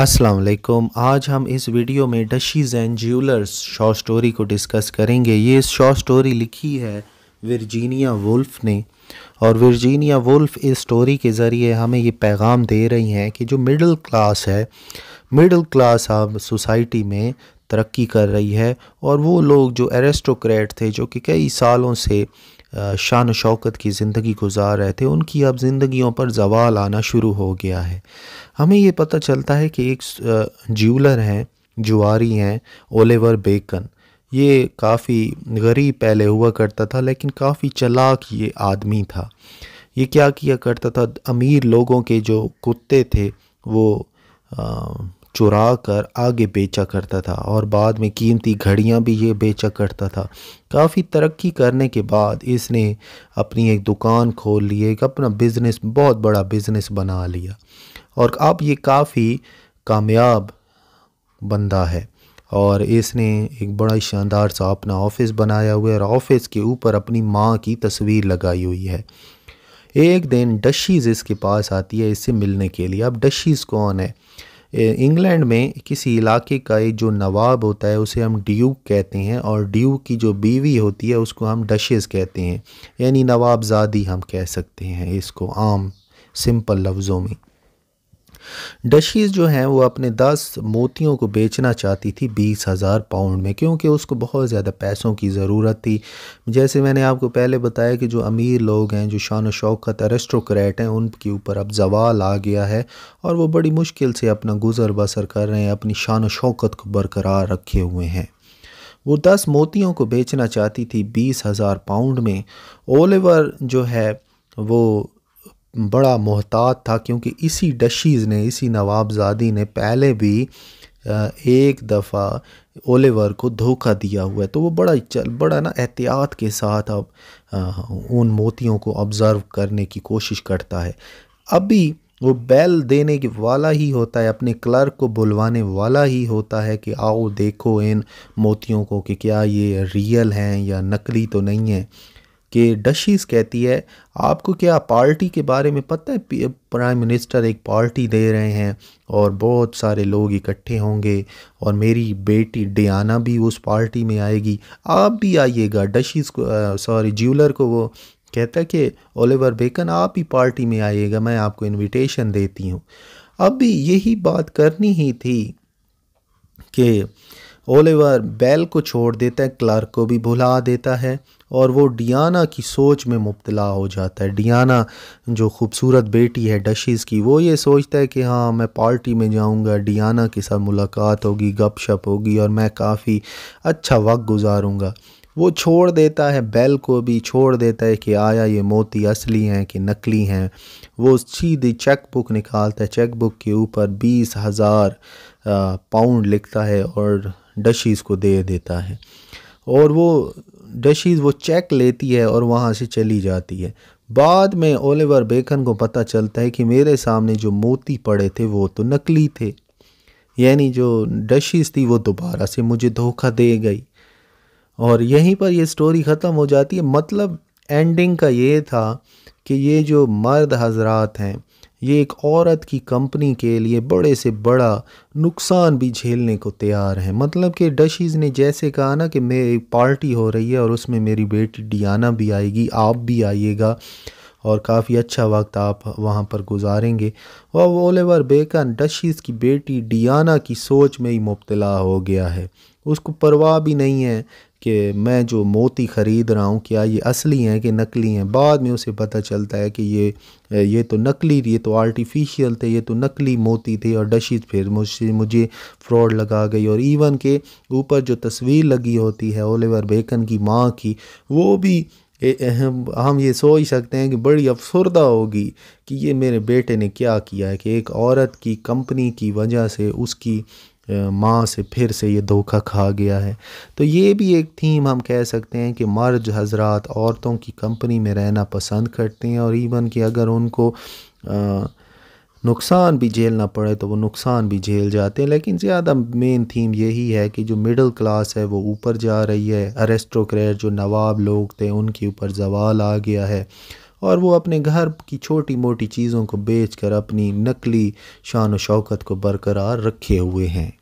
अस्सलाम वालेकुम आज हम इस वीडियो में duchess and jewellers short story को डिस्कस करेंगे ये शॉर्ट स्टोरी लिखी है वर्जीनिया वुल्फ ने और वर्जीनिया वुल्फ इस स्टोरी के ज़रिए हमें ये पैगाम दे रही हैं कि जो मिडिल क्लास है मिडिल क्लास अब सोसाइटी में तरक्की कर रही है और वो लोग जो एरेस्टोक्रेट थे जो कि कई सालों से शान शौकत की ज़िंदगी गुजार रहे थे उनकी अब ज़िंदगियों पर जवाल आना शुरू हो गया है हमें ये पता चलता है कि एक ज्यूलर हैं जुआरी हैं ओलेवर बेकन ये काफ़ी गरीब पहले हुआ करता था लेकिन काफ़ी चलाक ये आदमी था ये क्या किया करता था अमीर लोगों के जो कुत्ते थे वो आ, चुरा कर आगे बेचा करता था और बाद में कीमती घड़ियां भी ये बेचा करता था काफ़ी तरक्की करने के बाद इसने अपनी एक दुकान खोल ली एक अपना बिज़नेस बहुत बड़ा बिज़नेस बना लिया और अब ये काफ़ी कामयाब बंदा है और इसने एक बड़ा ही शानदार सा अपना ऑफिस बनाया हुआ है और ऑफिस के ऊपर अपनी माँ की तस्वीर लगाई हुई है एक दिन डशीज़ इसके पास आती है इससे मिलने के लिए अब डशीज़ कौन है इंग्लैंड में किसी इलाके का एक जो नवाब होता है उसे हम ड्यूक कहते हैं और ड्यूक की जो बीवी होती है उसको हम डशेस कहते हैं यानी नवाबजादी हम कह सकते हैं इसको आम सिंपल लफ्ज़ों में डशीज़ जो हैं वो अपने दस मोतियों को बेचना चाहती थी बीस हज़ार पाउंड में क्योंकि उसको बहुत ज़्यादा पैसों की ज़रूरत थी जैसे मैंने आपको पहले बताया कि जो अमीर लोग हैं जो शान शौकत एरेस्टोक्रेट हैं उनके ऊपर अब जवाल आ गया है और वो बड़ी मुश्किल से अपना गुजर बसर कर रहे हैं अपनी शान शौकत को बरकरार रखे हुए हैं वो दस मोतियों को बेचना चाहती थी बीस हज़ार पाउंड में ओलिवर जो है वो बड़ा मोहतात था क्योंकि इसी डशीज़ ने इसी नवाबजादी ने पहले भी एक दफ़ा ओलेवर को धोखा दिया हुआ है तो वो बड़ा चल बड़ा ना एहतियात के साथ अब उन मोतियों को ऑब्ज़र्व करने की कोशिश करता है अभी वो बैल देने के वाला ही होता है अपने क्लर्क को बुलवाने वाला ही होता है कि आओ देखो इन मोतियों को कि क्या ये रियल हैं या नकली तो नहीं है कि डशीज़ कहती है आपको क्या पार्टी के बारे में पता है प्राइम मिनिस्टर एक पार्टी दे रहे हैं और बहुत सारे लोग इकट्ठे होंगे और मेरी बेटी डियाना भी उस पार्टी में आएगी आप भी आइएगा डशीज़ को सॉरी ज्यूलर को वो कहता है कि ओलिवर बेकन आप ही पार्टी में आइएगा मैं आपको इनविटेशन देती हूँ अब भी यही बात करनी ही थी कि ओलिवर बैल को छोड़ देता है क्लर्क को भी भुला देता है और वो डियाना की सोच में मुबला हो जाता है डियाना जो खूबसूरत बेटी है डशीज़ की वो ये सोचता है कि हाँ मैं पार्टी में जाऊँगा डियाना के साथ मुलाकात होगी गप शप होगी और मैं काफ़ी अच्छा वक्त गुजारूँगा वो छोड़ देता है बैल को भी छोड़ देता है कि आया ये मोती असली हैं कि नकली हैं वो सीधी चेक बुक निकालता है चेक बुक के ऊपर बीस हज़ार पाउंड लिखता है और डशीज़ को दे देता है और वो डशीज़ वो चेक लेती है और वहाँ से चली जाती है बाद में ओलिवर बेकन को पता चलता है कि मेरे सामने जो मोती पड़े थे वो तो नकली थे यानी जो डशीज़ थी वो दोबारा से मुझे धोखा दे गई और यहीं पर ये स्टोरी ख़त्म हो जाती है मतलब एंडिंग का ये था कि ये जो मर्द हजरात हैं ये एक औरत की कंपनी के लिए बड़े से बड़ा नुकसान भी झेलने को तैयार है मतलब कि डशीज़ ने जैसे कहा ना कि मेरी पार्टी हो रही है और उसमें मेरी बेटी डियाना भी आएगी आप भी आइएगा और काफ़ी अच्छा वक्त आप वहाँ पर गुजारेंगे वह ओलेवर बेकन डशीज़ की बेटी डियाना की सोच में ही मुबतला हो गया है उसको परवाह भी नहीं है कि मैं जो मोती ख़रीद रहा हूँ क्या ये असली हैं कि नकली हैं बाद में उसे पता चलता है कि ये ये तो नकली ये तो आर्टिफिशियल थे ये तो नकली मोती थे और डशीज फिर मुझसे मुझे फ्रॉड लगा गई और इवन के ऊपर जो तस्वीर लगी होती है ओलेवर बेकन की माँ की वो भी हम हम ये सोच सकते हैं कि बड़ी अफसरदा होगी कि ये मेरे बेटे ने क्या किया है कि एक औरत की कंपनी की वजह से उसकी माँ से फिर से ये धोखा खा गया है तो ये भी एक थीम हम कह सकते हैं कि मर्द हजरात औरतों की कंपनी में रहना पसंद करते हैं और इवन कि अगर उनको आ, नुकसान भी झेलना पड़े तो वो नुकसान भी झेल जाते हैं लेकिन ज़्यादा मेन थीम यही है कि जो मिडिल क्लास है वो ऊपर जा रही है अरेस्टोक्रेट जो नवाब लोग थे उनके ऊपर जवाल आ गया है और वो अपने घर की छोटी मोटी चीज़ों को बेचकर अपनी नकली शान व शौकत को बरकरार रखे हुए हैं